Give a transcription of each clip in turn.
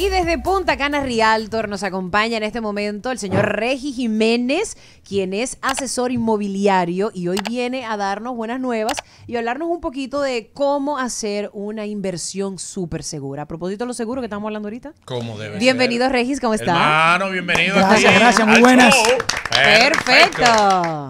Y desde Punta Cana Rialtor, nos acompaña en este momento el señor Regis Jiménez, quien es asesor inmobiliario y hoy viene a darnos buenas nuevas y hablarnos un poquito de cómo hacer una inversión súper segura. A propósito de lo seguro que estamos hablando ahorita. ¿Cómo debe Bienvenido, Regis, ¿cómo estás? Hermano, bienvenido. Gracias, gracias, muy buenas. Perfecto.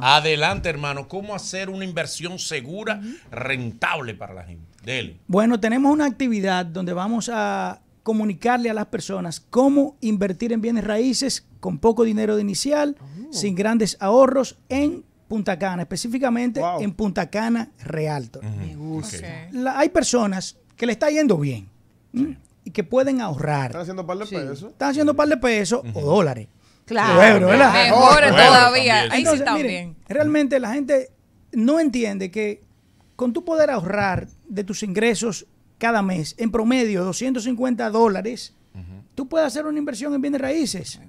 Adelante, hermano. ¿Cómo hacer una inversión segura, rentable para la gente? Dele. Bueno, tenemos una actividad donde vamos a comunicarle a las personas cómo invertir en bienes raíces con poco dinero de inicial, oh. sin grandes ahorros en Punta Cana, específicamente en Punta Cana Realto. hay personas que le está yendo bien y que pueden ahorrar. Están haciendo par de pesos. Están haciendo par de pesos o dólares. Claro. Mejor todavía. Ahí sí están bien. realmente la gente no entiende que con tu poder ahorrar de tus ingresos cada mes, en promedio 250 dólares, tú puedes hacer una inversión en bienes raíces.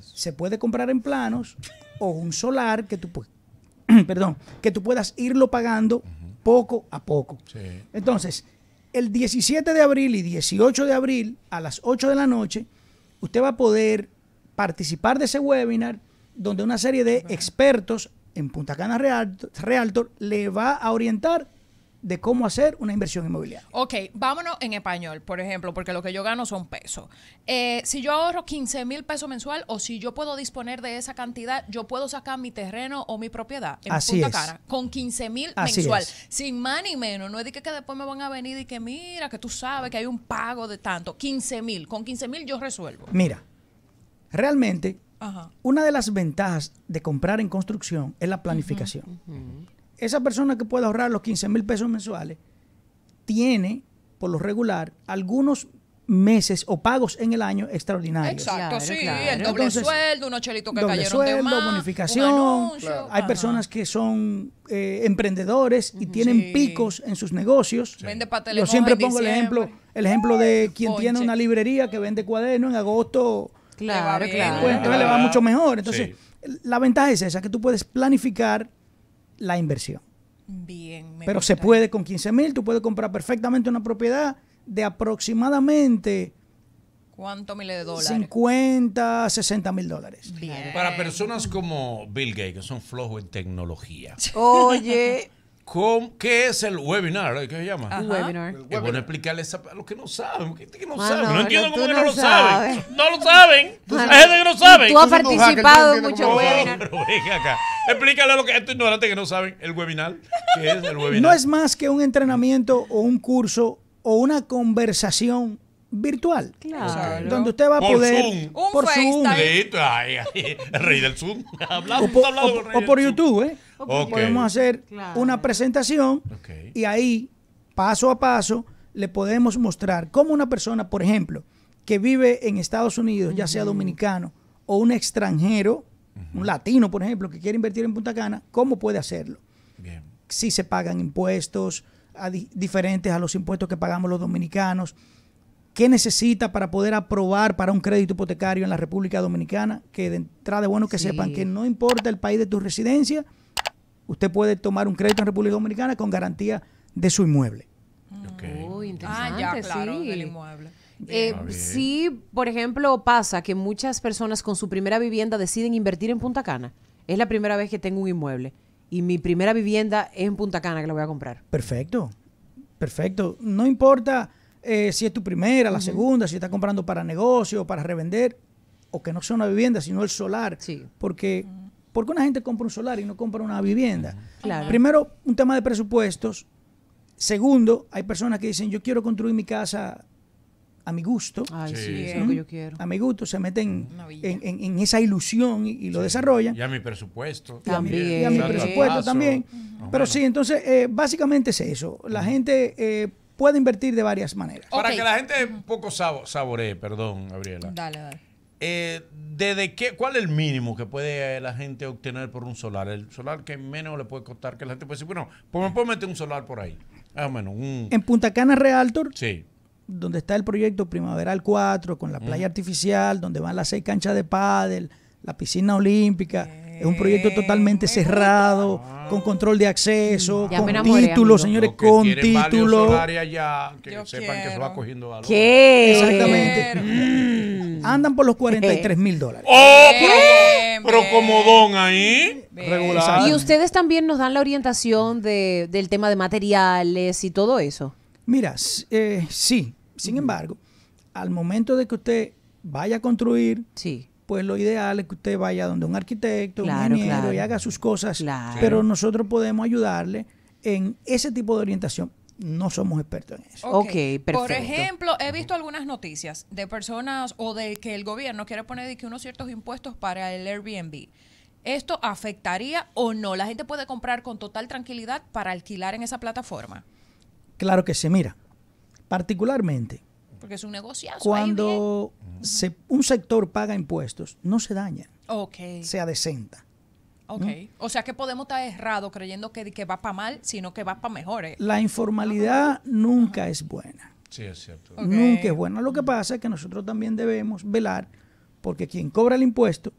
Se puede comprar en planos o un solar que tú, perdón, que tú puedas irlo pagando poco a poco. Entonces, el 17 de abril y 18 de abril a las 8 de la noche, usted va a poder participar de ese webinar donde una serie de expertos en Punta Cana Realtor, Realtor le va a orientar de cómo hacer una inversión inmobiliaria. Ok, vámonos en español, por ejemplo, porque lo que yo gano son pesos. Eh, si yo ahorro 15 mil pesos mensual o si yo puedo disponer de esa cantidad, yo puedo sacar mi terreno o mi propiedad en Así Punta Cara con 15 mil mensual, sin más ni menos. No es que, después me van a venir y que mira, que tú sabes que hay un pago de tanto. 15 mil, con 15 mil yo resuelvo. Mira, realmente una de las ventajas de comprar en construcción es la planificación esa persona que puede ahorrar los 15 mil pesos mensuales tiene, por lo regular, algunos meses o pagos en el año extraordinarios. Exacto, sí, el doble sueldo, unos chelitos que cayeron sueldo, de más, bonificación. Hay personas que son eh, emprendedores y tienen picos en sus negocios. Vende Yo siempre pongo el ejemplo, el ejemplo de quien tiene una librería que vende cuadernos en agosto. Claro, va claro. Pues, le va mucho mejor. Entonces, la ventaja es esa, que tú puedes planificar la inversión. Bien. Pero se puede con 15 mil, tú puedes comprar perfectamente una propiedad de aproximadamente... ¿Cuánto miles de dólares? 50, 60 mil dólares. Bien. Para personas como Bill Gates, que son flojos en tecnología. Oye. ¿Qué es el webinar? ¿Qué se llama? Un Webinar. Es bueno explicarles a los que no saben. que no, saben. no, entiendo cómo no que no lo saben. No lo saben. Hay gente que no sabe. Tú has participado en muchos webinars. acá. Explícale a los que estos ignorantes que no saben el webinar. ¿Qué es el webinar? No es más que un entrenamiento o un curso o una conversación virtual. Donde usted va a poder. por Zoom. rey del Zoom. o por, YouTube, Podemos hacer una presentación y ahí, paso a paso, le podemos mostrar cómo una persona, por ejemplo, que vive en Estados Unidos, ya sea dominicano o un extranjero, un latino, por ejemplo, que quiere invertir en Punta Cana, cómo puede hacerlo. Si se pagan impuestos diferentes a los impuestos que pagamos los dominicanos ¿Qué necesita para poder aprobar para un crédito hipotecario en la República Dominicana? Que de entrada es bueno que sepan que no importa el país de tu residencia, usted puede tomar un crédito en República Dominicana con garantía de su inmueble. Okay. interesante, ah, ya, claro, del inmueble. Eh, ah, sí, por ejemplo, pasa que muchas personas con su primera vivienda deciden invertir en Punta Cana. Es la primera vez que tengo un inmueble y mi primera vivienda es en Punta Cana que la voy a comprar. Perfecto, perfecto. No importa eh, si es tu primera, la segunda, si estás comprando para negocio, para revender, o que no sea una vivienda, sino el solar. Porque, porque una gente compra un solar y no compra una vivienda? Primero, un tema de presupuestos. Segundo, hay personas que dicen, yo quiero construir mi casa a mi gusto. sí, es lo que yo quiero. A mi gusto, se meten en, esa ilusión y, lo desarrollan. Y a mi presupuesto. También. Y a mi presupuesto también. Pero sí, entonces, eh, básicamente es eso. La gente... Eh, puede invertir de varias maneras. Para que la gente un poco saboree, perdón, Gabriela. Dale, dale. Eh, ¿desde qué, ¿Cuál es el mínimo que puede eh, la gente obtener por un solar? El solar que menos le puede costar, que la gente puede decir, bueno, pues me puedo meter un solar por ahí. Ah, bueno, un... En Punta Cana Realtor. Sí. Donde está el proyecto Primaveral 4, con la playa artificial, donde van las seis canchas de pádel, la piscina olímpica. Es un proyecto totalmente cerrado, con control de acceso, con títulos, señores, con título. títulos. que sepan que va cogiendo valor. ¿Qué? Exactamente. Mm. Andan por los 43 mil dólares. ¡Oh! Pero, como don ahí. Y ustedes también nos dan la orientación del tema de materiales y todo eso. Mira, eh, sí. Sin embargo, al momento de que usted vaya a construir, sí pues lo ideal es que usted vaya donde un arquitecto, un ingeniero y haga sus cosas, pero nosotros podemos ayudarle en ese tipo de orientación. No somos expertos en eso. okay Por ejemplo, he visto algunas noticias de personas o de que el gobierno quiere poner que unos ciertos impuestos para el Airbnb. ¿Esto afectaría o no? La gente puede comprar con total tranquilidad para alquilar en esa plataforma. Claro que sí, mira. Particularmente, porque es un negocio Cuando un sector paga impuestos, no se daña. Ok. Se adecenta. Ok. ¿Mm? O sea que podemos estar errados creyendo que, que va para mal, sino que va para mejor. Eh. La informalidad nunca es buena. Sí, es cierto. Nunca es buena. Lo que pasa es que nosotros también debemos velar porque quien cobra el impuesto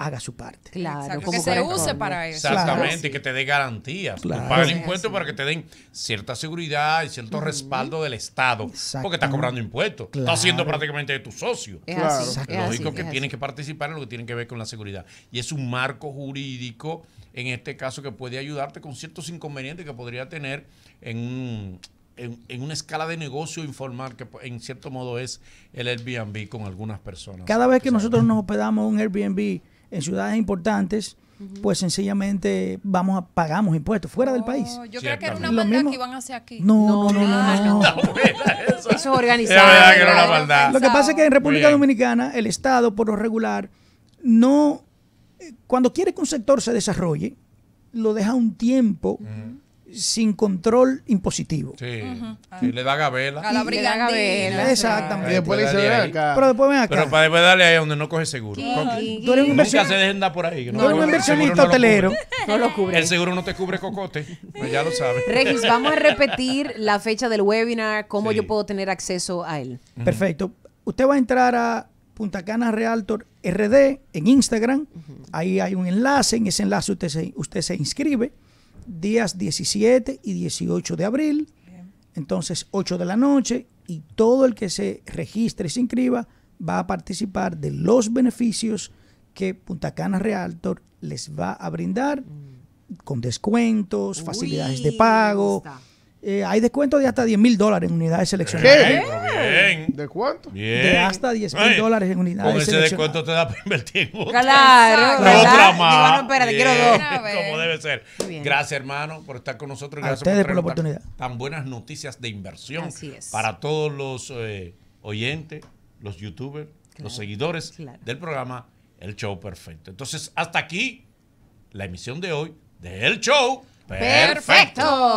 haga su parte. Claro, que se use para eso. Exactamente, y que te dé garantías. Claro. el impuestos para que te den cierta seguridad y cierto respaldo del Estado. Porque estás cobrando impuestos. Estás siendo prácticamente de tu socio. Es Lógico que tienes que participar en lo que tiene que ver con la seguridad. Y es un marco jurídico, en este caso, que puede ayudarte con ciertos inconvenientes que podría tener en en, en, una escala de negocio informal que en cierto modo es el Airbnb con algunas personas. Cada vez que nosotros nos hospedamos en un Airbnb, en ciudades importantes, pues sencillamente vamos a pagamos impuestos fuera del país. Yo creo que era una maldad que iban hacia aquí. No, no, no, no. Eso es organizado. Es que era una Lo que pasa es que en República Dominicana el Estado, por lo regular, no, eh, cuando quiere que un sector se desarrolle, lo deja un tiempo sin control impositivo. Sí. Uh le da gabela. A Exactamente. Y después le dice, acá. Pero después ven acá. Pero para después darle ahí donde no coge seguro. Tú eres un Nunca se dejen dar por ahí. no, un inversionista hotelero. No lo cubre. El seguro no te cubre cocote. Pues ya lo sabes. Regis, vamos a repetir la fecha del webinar, cómo yo puedo tener acceso a él. Perfecto. Usted va a entrar a Punta Cana Realtor RD en Instagram. Ahí hay un enlace. En ese enlace usted se, usted se inscribe días 17 y 18 de abril. Entonces, 8 de la noche y todo el que se registre y se inscriba va a participar de los beneficios que Punta Cana Realtor les va a brindar mm. con descuentos, facilidades de pago. Eh, hay descuentos de hasta 10 mil dólares en unidades seleccionadas. ¿De cuánto? De hasta 10 mil dólares en unidades. Con ese te da para invertir Claro. ¿verdad? espérate, quiero dos. Como debe ser. Gracias, hermano, por estar con nosotros. Gracias a ustedes por, la oportunidad. Tan, buenas noticias de inversión. Así es. Para todos los eh, oyentes, los youtubers, los seguidores del programa El Show Perfecto. Entonces, hasta aquí la emisión de hoy de El Show Perfecto.